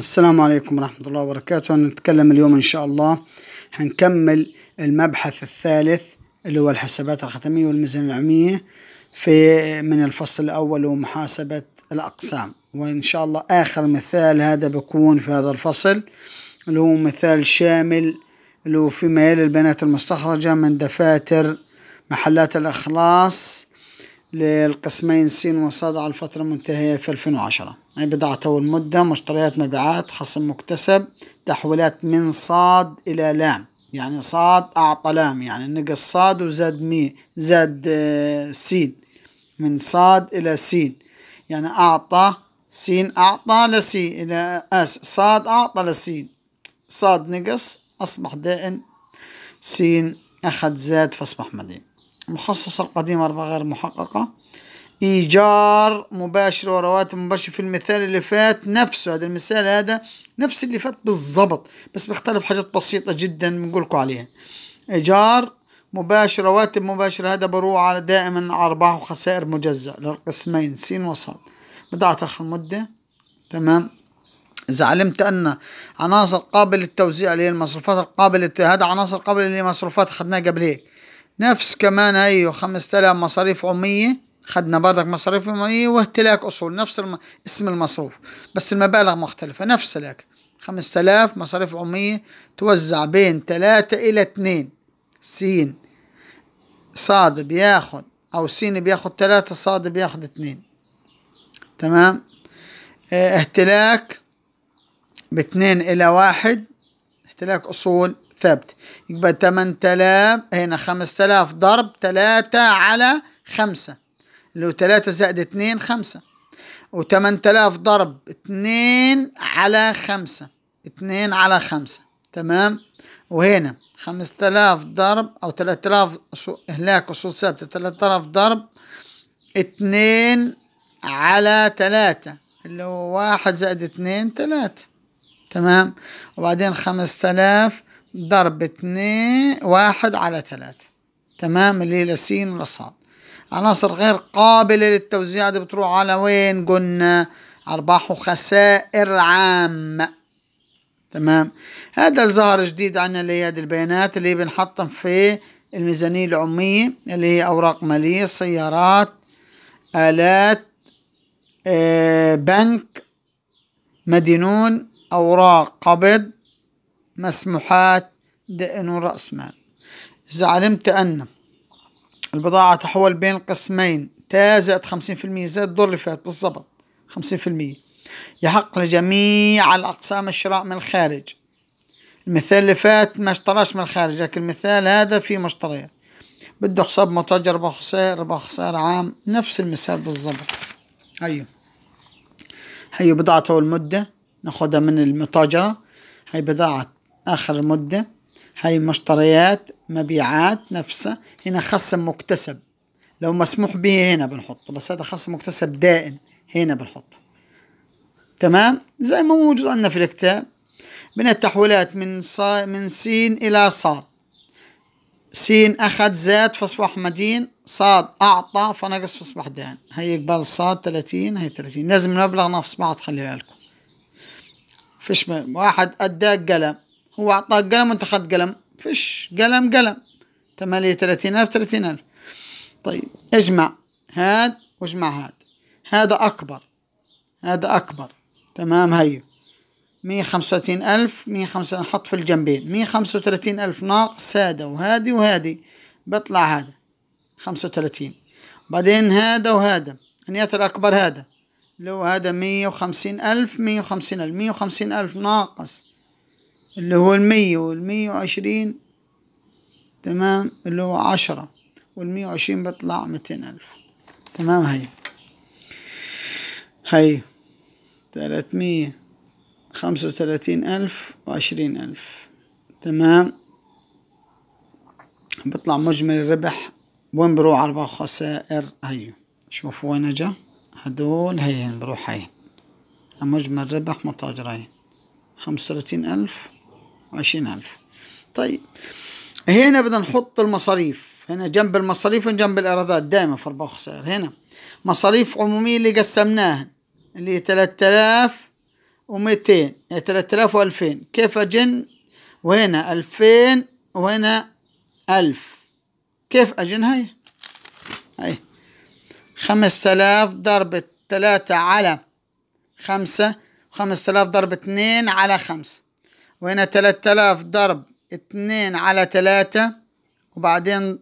السلام عليكم ورحمة الله وبركاته هنتكلم اليوم إن شاء الله هنكمل المبحث الثالث اللي هو الحسابات الختمية والميزان العمية في من الفصل الأول ومحاسبة الأقسام وإن شاء الله آخر مثال هذا بيكون في هذا الفصل اللي هو مثال شامل اللي هو فيما يلي البيانات المستخرجة من دفاتر محلات الإخلاص للقسمين س وص على الفترة المنتهية في 2010 أي بضاعة طول مدة مشتريات مبيعات خصم مكتسب تحويلات من صاد إلى لام يعني صاد أعطى لام يعني نقص صاد وزاد مي زاد آه، سين من صاد إلى سين يعني أعطى سين أعطى لسي إلى أس صاد أعطى لسين صاد نقص أصبح دائن سين أخذ زاد فأصبح مدين المخصصة القديمة أربعة غير محققة إيجار مباشر ورواتب مباشرة في المثال اللي فات نفسه هذا المثال هذا نفس اللي فات بالضبط بس بيختلف حاجات بسيطة جدا بنقول لكم عليها إيجار مباشر رواتب مباشرة هذا بروح على دائما أرباح وخسائر مجزأ للقسمين س وص بضاعة آخر مدة تمام إذا علمت أن عناصر قابلة للتوزيع اللي هي المصروفات القابلة هذا عناصر قابلة للمصروفات أخذناها قبل هيك نفس كمان ايوه 5000 مصاريف عمية خدنا برضك مصاريف عمية واهتلاك أصول نفس الم... اسم المصروف بس المبالغ مختلفة نفس لك 5000 مصاريف عمية توزع بين 3 إلى 2 سين صاد بياخد أو سين بياخد 3 صاد بياخد 2 تمام آه، اهتلاك ب 2 إلى 1 اهتلاك أصول ثابت يبقى 8000 هنا 5000 ضرب 3 على 5 اللي هو 3 زائد 2 5 و8000 ضرب 2 على 5 2 على 5 تمام وهنا 5000 ضرب او 3000 اهلاك اصول ثابته 3000 ضرب 2 على 3 اللي هو 1 زائد 2 3 تمام وبعدين 5000 ضرب اثنين واحد على ثلاثة تمام اللي هي لسين والأصابع عناصر غير قابلة للتوزيع دي بتروح على وين قلنا أرباح وخسائر عامة تمام هذا الظاهر جديد عنا اللي هي هذه البيانات اللي بنحطهم في الميزانية العمومية اللي هي أوراق مالية سيارات آلات آه بنك مدينون أوراق قبض مسموحات دئن ورأس مال إذا علمت أن البضاعة تحول بين قسمين تا زائد خمسين في المية زائد الدور اللي فات بالضبط خمسين في المية يحق لجميع الأقسام الشراء من الخارج المثال اللي فات ما اشتراش من الخارج لكن المثال هذا فيه مشتريات بده حساب متاجر ربح خسائر ربح عام نفس المثال بالضبط هيو هيو بضاعته والمدة ناخدها من المتاجرة هي بضاعة آخر مدة هاي مشتريات مبيعات نفسها هنا خصم مكتسب لو مسموح به هنا بنحطه بس هذا خصم مكتسب دائم هنا بنحطه تمام زي ما موجود عندنا في الكتاب من التحويلات من ص من سين إلى صاد سين أخذ زاد فأصبح مدين صاد أعطى فنقص فأصبح دان هي إقبال صاد ثلاثين هي ثلاثين لازم المبلغ نفس بعض خلي بالكم فيش واحد أداك قلم هو أعطاك قلم وأنت أخذت قلم فش قلم قلم ثمانية ثلاثين ألف ثلاثين ألف طيب اجمع هاد واجمع هاد هذا أكبر هذا أكبر تمام هيو مية خمسة وثلاثين ألف مية خمسة نحط في الجنبين مية خمسة وثلاثين ألف ناقص هذا وهادي وهادي بطلع هذا خمسة وثلاثين بعدين هذا وهذا يتر أكبر هذا لو هذا مية وخمسين ألف مية وخمسين ألف مية وخمسين ألف ناقص اللي هو المية والمية وعشرين تمام اللي هو عشرة والمية وعشرين بيطلع ميتين ألف تمام هي هي تلاتمية خمسة وتلاتين ألف وعشرين ألف تمام بطلع مجمل الربح وين بروح أربع خسائر هيو شوفوا وين اجا هدول هيهن بروح هاي مجمل ربح متاجرين خمسة وتلاتين ألف عشرين ألف طيب هنا بدنا نحط المصاريف هنا جنب المصاريف وجنب الإيرادات دائما في أرباح وخسائر هنا مصاريف عمومية اللي قسمناها اللي هي تلاتة آلاف وميتين يعني تلاتة آلاف وألفين كيف أجن وهنا ألفين وهنا ألف كيف أجن هاي هاي خمسة آلاف ضرب تلاتة على خمسة خمسة آلاف ضرب اتنين على خمسة وهنا تلات آلاف ضرب اتنين على تلاتة وبعدين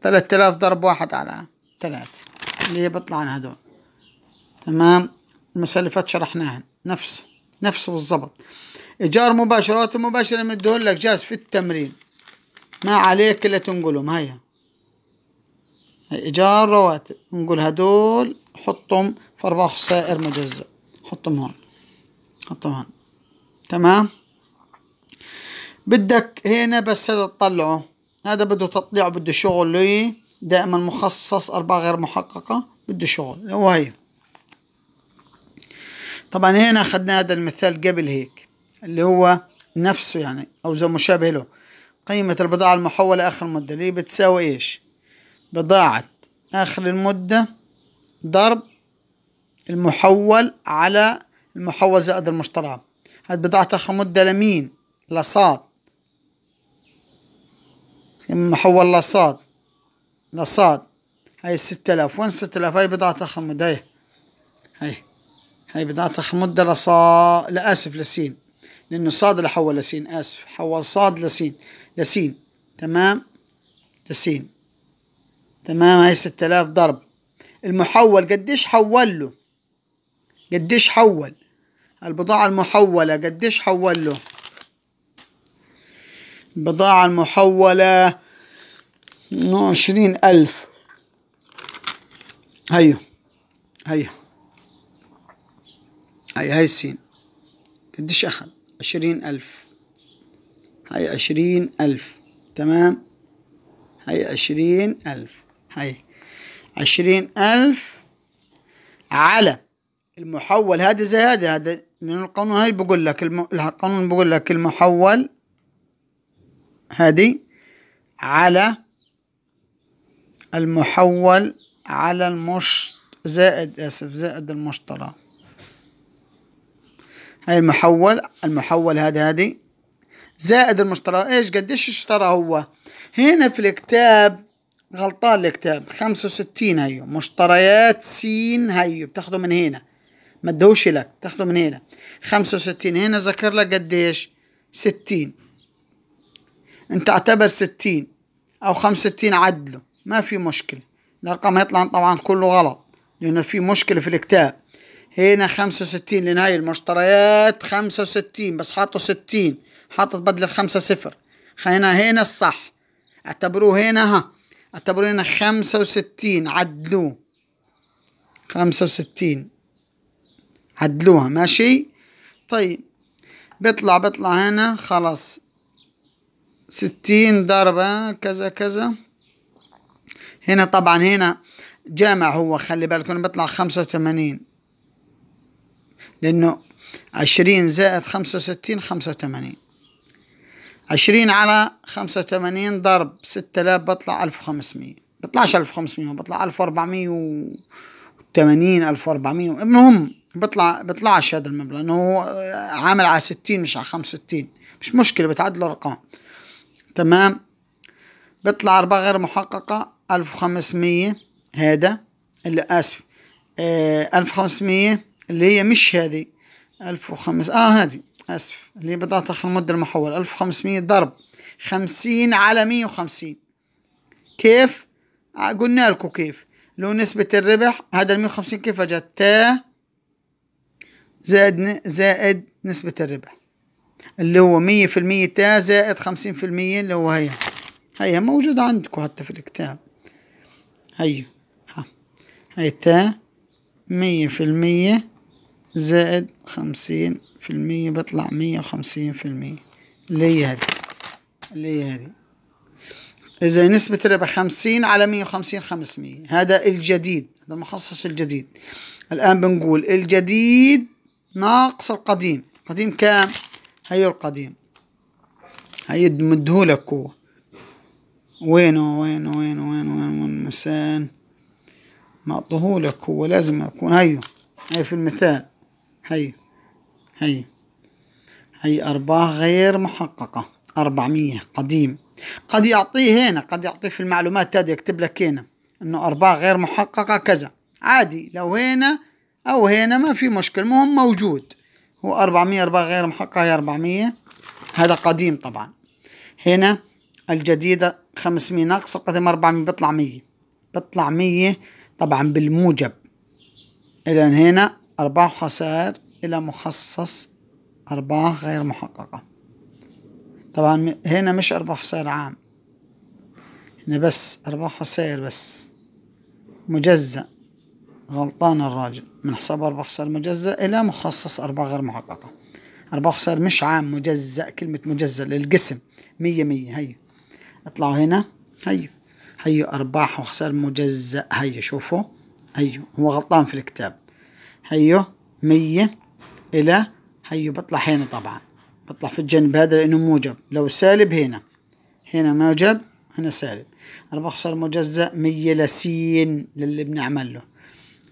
تلات آلاف ضرب واحد على تلاتة اللي هي بطلع عن هدول تمام المسألة اللي فاتت شرحناها نفسه نفسه بالضبط إيجار مباشرات مباشرة مدهولك لك جاز في التمرين ما عليك إلا تنقلهم هيا إيجار رواتب نقول هدول حطهم في اربع خسائر مجزأ حطهم هون حطهم هون تمام بدك هنا بس هذا تطلعه هذا بده تطليع بده شغل لي دائما مخصص أربعة غير محققة بده شغل هو هي طبعا هنا أخذنا هذا المثال قبل هيك اللي هو نفسه يعني أو زي مشابه له قيمة البضاعة المحولة آخر مدة اللي بتساوي إيش بضاعة آخر المدة ضرب المحول على المحول زائد المشترى البضاعة مدة لمين لصاد حول لصاد لصاد هاي ستة آلاف وين ستة آلاف هاي بضاعة تخرم هاي هاي هاي بضاعة مدة لصا لآسف لسين لأنه صاد اللي حول لسين آسف حول صاد لسين لسين تمام لسين تمام هاي ستة آلاف ضرب المحول قديش حول له قديش حول البضاعة المحولة قديش حول له البضاعة المحولة عشرين ألف هيو هيو هي هاي السين قديش أخذ عشرين ألف هاي عشرين ألف تمام هاي عشرين ألف هاي عشرين ألف على المحول هذا زي هذا هذا لأن القانون هاي بقول لك الم... القانون بقول لك المحول هذه على المحول على المشت زائد آسف زائد المشترى هاي المحول المحول هذا هذه زائد المشترى ايش قديش اشترى هو هنا في الكتاب غلطان الكتاب خمسة وستين هيو مشتريات سين هيو بتاخده من هنا ما ادهوش لك تاخده من هنا خمسة وستين هنا ذاكر لك قديش ستين انت اعتبر ستين او خمسة وستين عدله ما في مشكلة الارقام هيطلع طبعا كله غلط لان في مشكلة في الكتاب هنا خمسة وستين لان هاي المشتريات خمسة وستين بس حاطه ستين حاطط بدل الخمسة صفر خلينا هنا الصح اعتبروه هنا ها اعتبروه هنا خمسة وستين عدلوه خمسة وستين عدلوها ماشي طيب بيطلع بيطلع هنا خلاص ستين ضربة كذا كذا هنا طبعا هنا جامع هو خلي بالكم بيطلع خمسة وثمانين لأنه عشرين زائد خمسة وستين خمسة وثمانين عشرين على خمسة وثمانين ضرب ستة آلاف بطلع ألف وخمسمية بطلعش ألف وخمسمية بطلع ألف وأربعمية وثمانين ألف وأربعمية المهم بطلع بطلعش هذا المبلغ لانه هو عامل على 60 مش على 65 مش مشكله بتعدلوا الارقام تمام بيطلع ارباح غير محققه 1500 هذا اللي اسف آه 1500 اللي هي مش هذه 1500 اه هذه اسف اللي هي بضاعه اخر المده المحول 1500 ضرب 50 على 150 كيف قلنا لكم كيف لو نسبه الربح هذا ال 150 كيف اجت زائد زائد نسبة الربح اللي هو مية في المية تا زائد خمسين في المية اللي هو هيا هيا موجودة عندكم حتى في الكتاب هيا ها هي تا مية في المية زائد خمسين في المية بطلع مية وخمسين في المية اللي هي اللي هي إذا نسبة الربح خمسين على مية وخمسين خمسمية هذا الجديد هذا المخصص الجديد الآن بنقول الجديد ناقص القديم قديم كام هيو القديم هيد مدهولك هو وينه وينه وينه وينه وين وين مسان معطهولك هو لازم يكون هيو هي في المثال هي هي هي أرباح غير محققة أربعمية قديم قد يعطيه هنا قد يعطيه في المعلومات هذه يكتب لك هنا إنه أرباح غير محققة كذا عادي لو هنا أو هنا ما في مشكل المهم موجود هو أربعمية أربعة غير محققة هي أربعمية هذا قديم طبعا هنا الجديدة خمسمية ناقص قدم أربعمية بطلع مية بطلع مية طبعا بالموجب إذا هنا أرباح خسائر إلى مخصص أرباح غير محققة طبعا هنا مش أرباح خسائر عام هنا بس أرباح خسائر بس مجزأ غلطان الراجل من حساب أربع خسائر مجزأ إلى مخصص أرباح غير محققة أربع خسائر مش عام مجزأ كلمة مجزأ للقسم مية مية هيو اطلعوا هنا هيو هيو أرباح وخسائر مجزأ هيو شوفوا هيو هو غلطان في الكتاب هيو مية إلى هيو بطلع هنا طبعا بطلع في الجنب هذا لأنه موجب لو سالب هنا هنا موجب هنا سالب أربع خسائر مجزأ مية لسين للي بنعمل له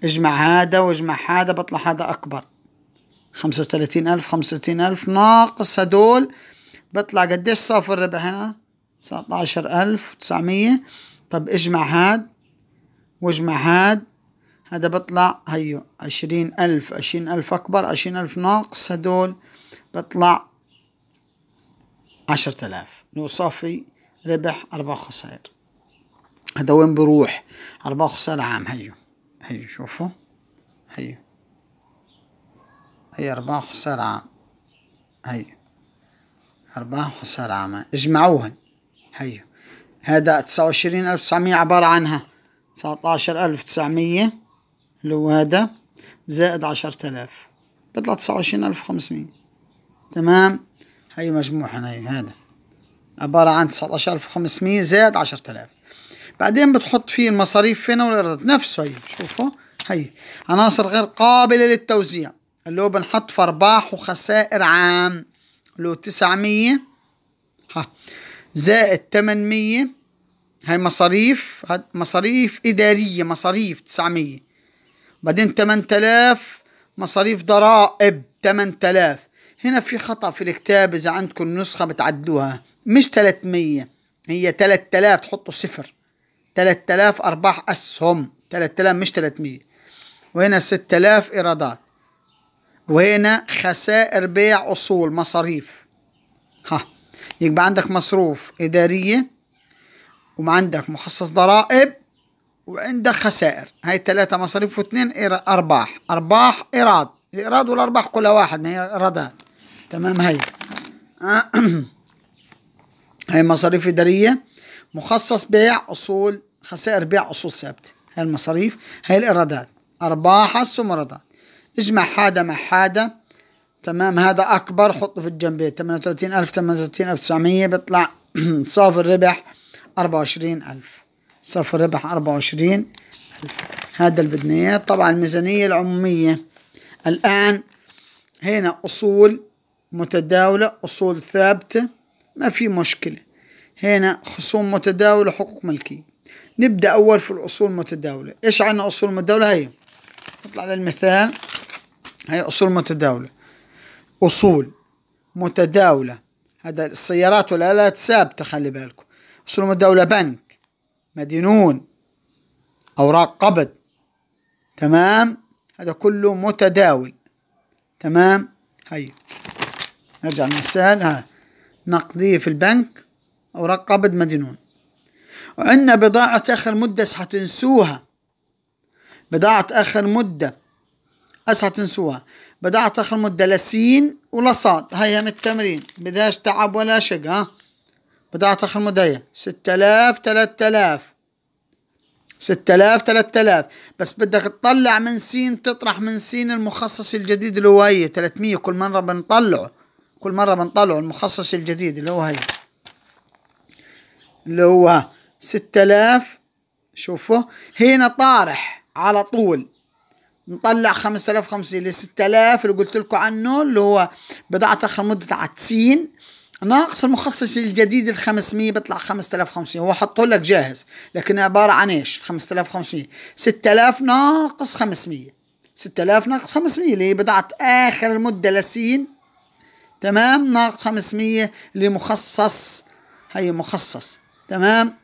اجمع هذا واجمع هذا بطلع هذا أكبر خمسة وثلاثين ألف خمسة وثلاثين ألف ناقص هدول بطلع قديش صافي الربح هنا تسعة عشر ألف وتسعمية طب اجمع هاد واجمع هاد هذا بطلع هيو عشرين ألف عشرين ألف أكبر عشرين ألف ناقص هدول بطلع عشرة آلاف لو صافي ربح أربع خسائر هذا وين بروح أربع خسائر عام هيو هيو أيوة، شوفوا هيو أيوة. هي أيوة، أربعة وخسارة عام هيو أربعة وخسارة عام اجمعوهن هيو هذا تسعة وعشرين ألف تسعمية عبارة عنها تسعة عشر ألف تسعمية اللي هو هذا زائد عشرة آلاف بيطلع تسعة وعشرين ألف وخمسمية تمام هيا مجموعهن هيا هذا عبارة عن تسعة عشر ألف وخمسمية زائد عشرة آلاف بعدين بتحط فيه المصاريف هنا والإيرادات نفسه هي شوفوا هي عناصر غير قابلة للتوزيع اللي هو بنحط في أرباح وخسائر عام اللي هو 900 ها زائد 800 هي مصاريف مصاريف إدارية مصاريف 900 بعدين 8000 مصاريف ضرائب 8000 هنا في خطأ في الكتاب إذا عندكم نسخة بتعدوها مش 300 هي 3000 تحطوا صفر 3000 أرباح أسهم 3000 مش 300 وهنا 6000 إيرادات وهنا خسائر بيع أصول مصاريف ها يبقى عندك مصروف إدارية وعندك مخصص ضرائب وعندك خسائر هاي ثلاثة مصاريف واثنين أرباح أرباح إيراد الإيراد والأرباح كل واحد ما هي إيرادات تمام هاي هاي مصاريف إدارية مخصص بيع أصول خسائر بيع أصول ثابتة هاي المصاريف هاي الإيرادات أرباح ومرضات اجمع هذا مع هذا تمام هذا أكبر حطه في الجنبين 38000 38900 بيطلع صافي الربح 24000 صافي الربح ألف هذا اللي بدنا إياه طبعا الميزانية العمومية الآن هنا أصول متداولة أصول ثابتة ما في مشكلة هنا خصوم متداولة حقوق ملكية نبدأ أول في الأصول المتداولة إيش عنا أصول متداولة هاي نطلع للمثال هاي أصول متداولة أصول متداولة هذا السيارات والآلات ثابتة خلي بالكم أصول متداولة بنك مدينون أوراق قبض تمام هذا كله متداول تمام هاي نرجع المثال ها نقدية في البنك أوراق قبض مدينون وعندنا بضاعة آخر مدة ستنسوها بضاعة آخر مدة اسحة تنسوها بضاعة آخر مدة لسين ولصاد هيا من التمرين بداش تعب ولا شق ها بضاعة آخر مدة هي ستة آلاف تلات آلاف ستة آلاف تلات آلاف بس بدك تطلع من سين تطرح من سين المخصص الجديد اللي هو هي مية كل مرة بنطلعه كل مرة بنطلعه المخصص الجديد اللي هو هي اللي هو 6000 شوفوا هنا طارح على طول نطلع 5050 ل 6000 اللي قلت لكم عنه اللي هو بضاعة اخر مدة 90 ناقص المخصص الجديد ال 500 بيطلع 5050 هو حطه لك جاهز لكن عبارة عن ايش 5050 6000 ناقص 500 6000 ناقص 500 اللي هي بضاعة آخر المدة لسين تمام ناقص 500 اللي مخصص هي مخصص تمام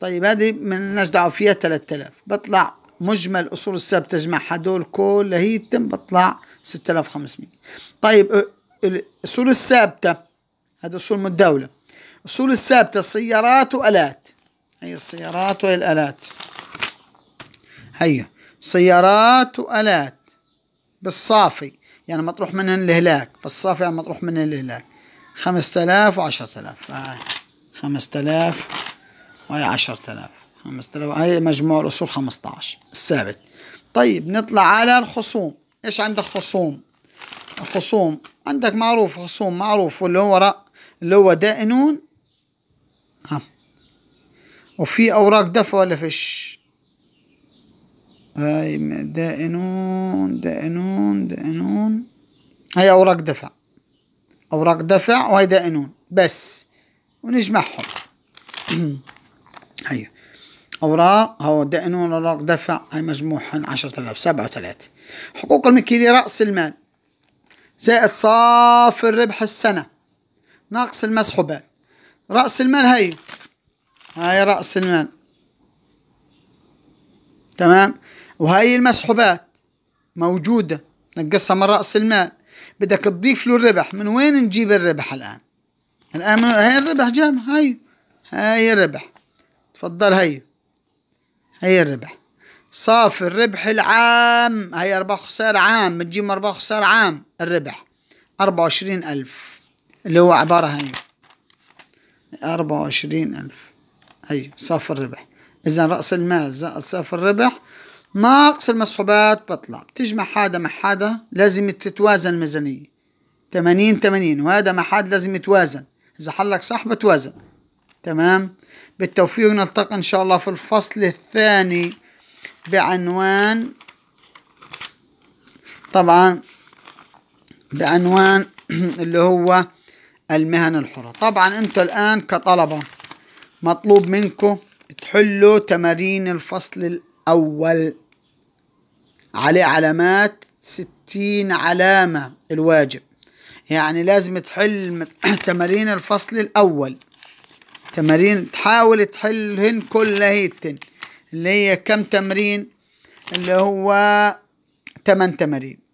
طيب هذه مالناش دعوه فيها 3000 بطلع مجمل اصول السبت تجمعها هدول كلها تم بطلع 6500 طيب الاصول الثابته هذا اصول متداوله اصول الثابته سيارات والات هي السيارات الالات هي سيارات والات بالصافي يعني مطروح منها الهلاك بالصافي يعني مطروح منها الهلاك 5000 و 10000 آه. خمسة آلاف وهي عشرة آلاف خمسة آلاف هي مجموع الأصول خمسة عشر الثابت طيب نطلع على الخصوم إيش عندك خصوم الخصوم عندك معروف خصوم معروف واللي هو رأ اللي هو دائنون ها وفي أوراق دفع ولا فيش هاي دائنون دائنون دائنون هاي أوراق دفع أوراق دفع وهي دائنون بس ونجمعهم هي أوراق هو دائنون أوراق دفع هاي مجموعة عشرة آلاف سبعة وثلاثة حقوق الملكية رأس المال زائد صافي الربح السنة ناقص المسحوبات رأس المال هي هاي رأس المال تمام وهاي المسحوبات موجودة نقصها من رأس المال بدك تضيف له الربح من وين نجيب الربح الآن الآن هاي الربح جاب هاي هاي الربح تفضل هاي هاي الربح صافي الربح العام هاي أرباح خسارة عام بتجيب أرباح خسارة عام الربح أربعة وعشرين ألف اللي هو عبارة هاي أربعة وعشرين ألف هاي صافي الربح إذا رأس المال زائد صافي الربح ناقص المسحوبات بطلع بتجمع حدا مع حدا لازم تتوازن الميزانية تمانين تمانين وهذا مع حد لازم يتوازن إذا حلك صح بتوازن تمام بالتوفيق نلتقي إن شاء الله في الفصل الثاني بعنوان طبعا بعنوان اللي هو المهن الحرة طبعا انتوا الآن كطلبة مطلوب منكم تحلوا تمارين الفصل الأول عليه علامات ستين علامة الواجب يعني لازم تحل تمارين الفصل الأول تمارين تحاول تحلهن كلهن اللي هي كم تمرين اللي هو 8 تمارين